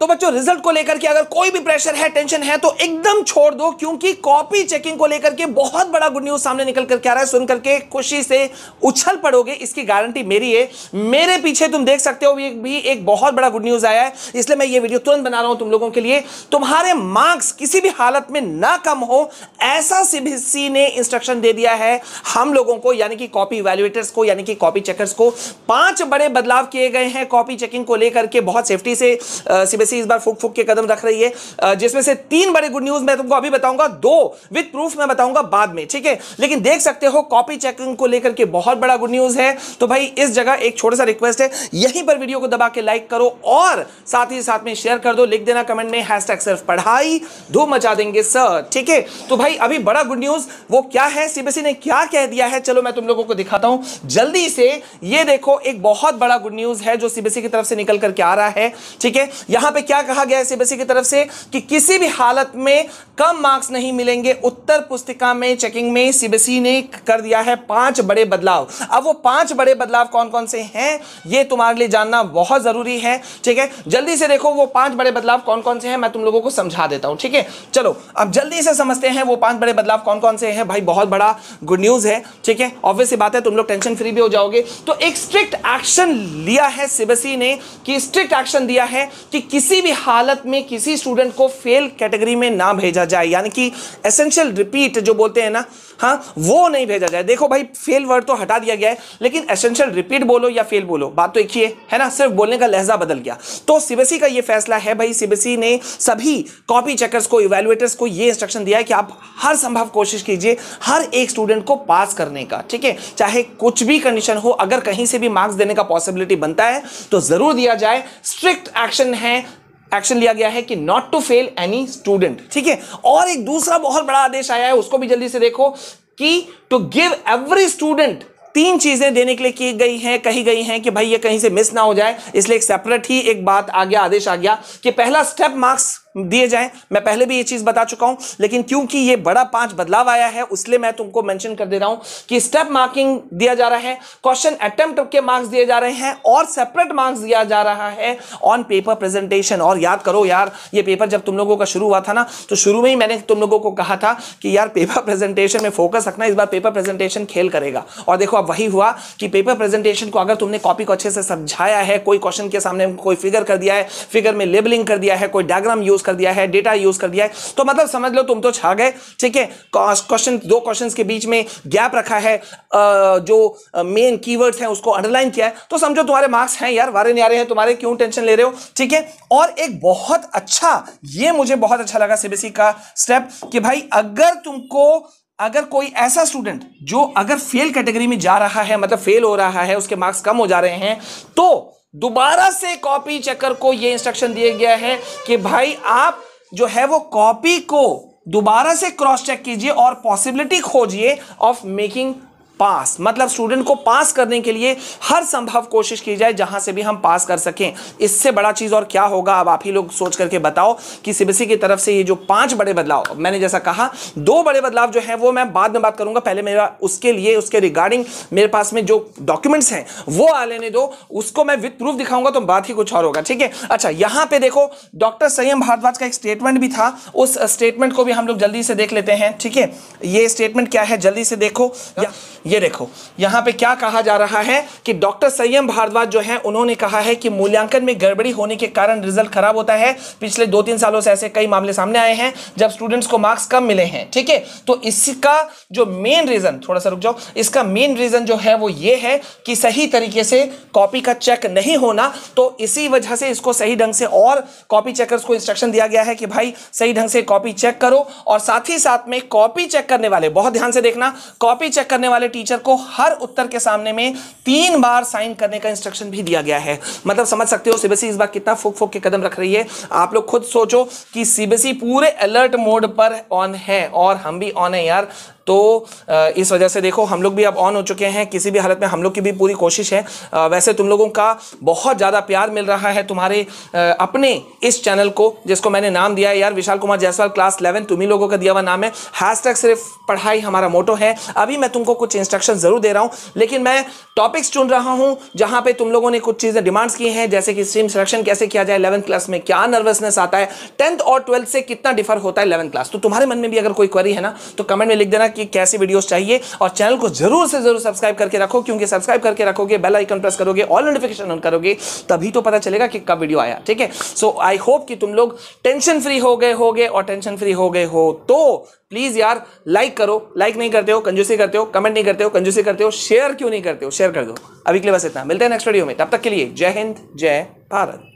तो बच्चों रिजल्ट को लेकर के अगर कोई भी प्रेशर है टेंशन है तो एकदम छोड़ दो क्योंकि कॉपी चेकिंग को लेकर के बहुत बड़ा गुड न्यूज सामने निकल करके आ रहा है सुन करके खुशी से उछल पड़ोगे इसकी गारंटी मेरी है मेरे पीछे तुम देख सकते हो भी, भी एक बहुत बड़ा गुड न्यूज आया है इसलिए मैं ये वीडियो तुरंत बना रहा हूं तुम लोगों के लिए तुम्हारे मार्क्स किसी भी हालत में ना कम हो ऐसा सीबीसी ने इंस्ट्रक्शन दे दिया है हम लोगों को यानी कि कॉपी वैल्युएटर्स को यानी कि कॉपी चेकर्स को पांच बड़े बदलाव किए गए हैं कॉपी चेकिंग को लेकर के बहुत सेफ्टी से कांग्रेसी इस बार फुक फुक के कदम रख रही है जिसमें से तीन बड़े गुड न्यूज मैं तुमको अभी बताऊंगा दो विद प्रूफ मैं बताऊंगा बाद में ठीक है लेकिन देख सकते हो कॉपी चेकिंग को लेकर के बहुत बड़ा गुड न्यूज है तो भाई इस जगह एक छोटा सा रिक्वेस्ट है यहीं पर वीडियो को दबा के लाइक करो और साथ ही साथ में शेयर कर दो लिख देना कमेंट में हैशटैग सिर्फ पढ़ाई धूम मचा देंगे सर ठीक है तो भाई अभी बड़ा गुड न्यूज वो क्या है सीबीएसई ने क्या कह दिया है चलो मैं तुम लोगों को दिखाता हूं जल्दी से ये देखो एक बहुत बड़ा गुड न्यूज है जो सीबीएसई की तरफ से निकल करके आ रहा है ठीक है यहां पे क्या कहा गया है सीबीएसई e की तरफ से कि किसी भी हालत में कम मार्क्स नहीं मिलेंगे उत्तर पुस्तिका में चेकिंग में सीबीएसई e ने कर दिया है पांच बड़े बदलाव अब वो पांच बड़े बदलाव कौन कौन से हैं ये तुम्हारे लिए जानना बहुत जरूरी है ठीक है जल्दी से देखो वो पांच बड़े बदलाव कौन कौन से हैं मैं तुम लोगों को समझा देता हूं ठीक है चलो अब जल्दी से समझते हैं वो पांच बड़े बदलाव कौन कौन से हैं भाई बहुत बड़ा गुड न्यूज है ठीक है ऑब्वियस बात है तुम लोग टेंशन फ्री भी हो जाओगे तो एक स्ट्रिक्ट एक्शन लिया है सीबीएसई e ने कि स्ट्रिक्ट एक्शन दिया है कि किसी किसी भी हालत में किसी स्टूडेंट को फेल कैटेगरी में ना भेजा जाए यानी कि एसेंशियल रिपीट जो बोलते हैं ना हाँ वो नहीं भेजा जाए देखो भाई फेल वर्ड तो हटा दिया गया है लेकिन एसेंशियल रिपीट बोलो या फेल बोलो बात तो एक ही है है ना सिर्फ बोलने का लहजा बदल गया तो सीबीएसई e का ये फैसला है भाई सीबीएसई e ने सभी कॉपी चेकर्स को इवेल्युएटर्स को ये इंस्ट्रक्शन दिया है कि आप हर संभव कोशिश कीजिए हर एक स्टूडेंट को पास करने का ठीक है चाहे कुछ भी कंडीशन हो अगर कहीं से भी मार्क्स देने का पॉसिबिलिटी बनता है तो जरूर दिया जाए स्ट्रिक्ट एक्शन है एक्शन लिया गया है कि not to fail any student ठीक है और एक दूसरा बहुत बड़ा आदेश आया है उसको भी जल्दी से देखो कि टू गिव एवरी स्टूडेंट तीन चीजें देने के लिए की गई हैं कही गई हैं कि भाई ये कहीं से मिस ना हो जाए इसलिए एक सेपरेट ही एक बात आ गया आदेश आ गया कि पहला स्टेप मार्क्स दिए जाएं मैं पहले भी ये चीज बता चुका हूं लेकिन क्योंकि ये बड़ा पांच बदलाव आया है इसलिए मैं तुमको मेंशन कर दे रहा हूं कि स्टेप मार्किंग दिया जा रहा है क्वेश्चन अटेम्प्ट के मार्क्स दिए जा रहे हैं और सेपरेट मार्क्स दिया जा रहा है ऑन पेपर प्रेजेंटेशन और याद करो यार ये पेपर जब तुम लोगों का शुरू हुआ था ना तो शुरू में ही मैंने तुम लोगों को कहा था कि यार पेपर प्रेजेंटेशन में फोकस रखना इस बार पेपर प्रेजेंटेशन खेल करेगा और देखो अब वही हुआ कि पेपर प्रेजेंटेशन को अगर तुमने कॉपी को अच्छे से समझाया है कोई क्वेश्चन के सामने कोई फिगर कर दिया है फिगर में लेबलिंग कर दिया है कोई डायग्राम यूज कर दिया है डेटा यूज कर दिया है तो मतलब समझ लो तुम तो छा गए ठीक है क्वेश्चन दो क्वेश्चन के बीच में गैप रखा है जो मेन कीवर्ड्स हैं उसको अंडरलाइन किया है तो समझो तुम्हारे मार्क्स हैं यार वारे नहीं आ रहे हैं तुम्हारे क्यों टेंशन ले रहे हो ठीक है और एक बहुत अच्छा ये मुझे बहुत अच्छा लगा सीबीएसई का स्टेप कि भाई अगर तुमको अगर कोई ऐसा स्टूडेंट जो अगर फेल कैटेगरी में जा रहा है मतलब फेल हो रहा है उसके मार्क्स कम हो जा रहे हैं तो दोबारा से कॉपी चेकर को यह इंस्ट्रक्शन दिया गया है कि भाई आप जो है वो कॉपी को दोबारा से क्रॉस चेक कीजिए और पॉसिबिलिटी खोजिए ऑफ मेकिंग पास मतलब स्टूडेंट को पास करने के लिए हर संभव कोशिश की जाए जहां से भी हम पास कर सकें इससे बड़ा चीज़ और क्या होगा अब आप ही लोग सोच करके बताओ कि सीबीएसई की तरफ से ये जो पांच बड़े बदलाव मैंने जैसा कहा दो बड़े बदलाव जो हैं वो मैं बाद में बात करूंगा पहले मेरा उसके लिए उसके रिगार्डिंग मेरे पास में जो डॉक्यूमेंट्स हैं वो आ लेने दो उसको मैं विथ प्रूफ दिखाऊंगा तो बात ही कुछ और होगा ठीक है अच्छा यहाँ पे देखो डॉक्टर संयम भारद्वाज का एक स्टेटमेंट भी था उस स्टेटमेंट को भी हम लोग जल्दी से देख लेते हैं ठीक है ये स्टेटमेंट क्या है जल्दी से देखो या ये देखो यहाँ पे क्या कहा जा रहा है कि डॉक्टर संयम भारद्वाज जो है उन्होंने कहा है कि मूल्यांकन में गड़बड़ी होने के कारण रिजल्ट खराब होता है पिछले दो तीन सालों से ऐसे कई मामले सामने आए हैं जब स्टूडेंट्स को मार्क्स कम मिले हैं ठीक है तो इसका जो मेन रीजन थोड़ा सा रुक जाओ इसका मेन रीजन जो है वो ये है कि सही तरीके से कॉपी का चेक नहीं होना तो इसी वजह से इसको सही ढंग से और कॉपी चेकर्स को इंस्ट्रक्शन दिया गया है कि भाई सही ढंग से कॉपी चेक करो और साथ ही साथ में कॉपी चेक करने वाले बहुत ध्यान से देखना कॉपी चेक करने वाले टीचर को हर उत्तर के सामने में तीन बार साइन करने का इंस्ट्रक्शन भी दिया गया है मतलब समझ सकते हो सीबीएसई e इस बार कितना फूक फूक के कदम रख रही है आप लोग खुद सोचो कि सीबीएसई e पूरे अलर्ट मोड पर ऑन है और हम भी ऑन है यार तो इस वजह से देखो हम लोग भी अब ऑन हो चुके हैं किसी भी हालत में हम लोग की भी पूरी कोशिश है वैसे तुम लोगों का बहुत ज़्यादा प्यार मिल रहा है तुम्हारे अपने इस चैनल को जिसको मैंने नाम दिया है यार विशाल कुमार जायसवाल क्लास इलेवन तुम्ही लोगों का दिया हुआ नाम है हैशटैग सिर्फ पढ़ाई हमारा मोटो है अभी मैं तुमको कुछ इंस्ट्रक्शन ज़रूर दे रहा हूँ लेकिन मैं टॉपिक्स चुन रहा हूँ जहाँ पर तुम लोगों ने कुछ चीज़ें डिमांड्स की हैं जैसे कि स्ट्रीम सिलेक्शन कैसे किया जाए इलेवंथ क्लास में क्या नर्वसनेस आता है टेंथ और ट्वेल्थ से कितना डिफर होता है इलेवंथ क्लास तो तुम्हारे मन में भी अगर कोई क्वेरी है ना तो कमेंट में लिख देना कि कैसी वीडियोस चाहिए और चैनल को जरूर से जरूर सब्सक्राइब करके रखो क्योंकि सब्सक्राइब करके रखोगे बेल आइकन प्रेस करोगे ऑल नोटिफिकेशन ऑन करोगे तभी तो पता चलेगा कि कब वीडियो आया ठीक है सो आई होप कि तुम लोग टेंशन फ्री हो गए हो और टेंशन फ्री हो गए हो तो प्लीज यार लाइक करो लाइक नहीं करते हो कंजूसी करते हो कमेंट नहीं करते हो कंजूसी करते हो शेयर क्यों नहीं करते हो शेयर कर दो अभी के लिए बस इतना मिलते हैं नेक्स्ट वीडियो में तब तक के लिए जय हिंद जय भारत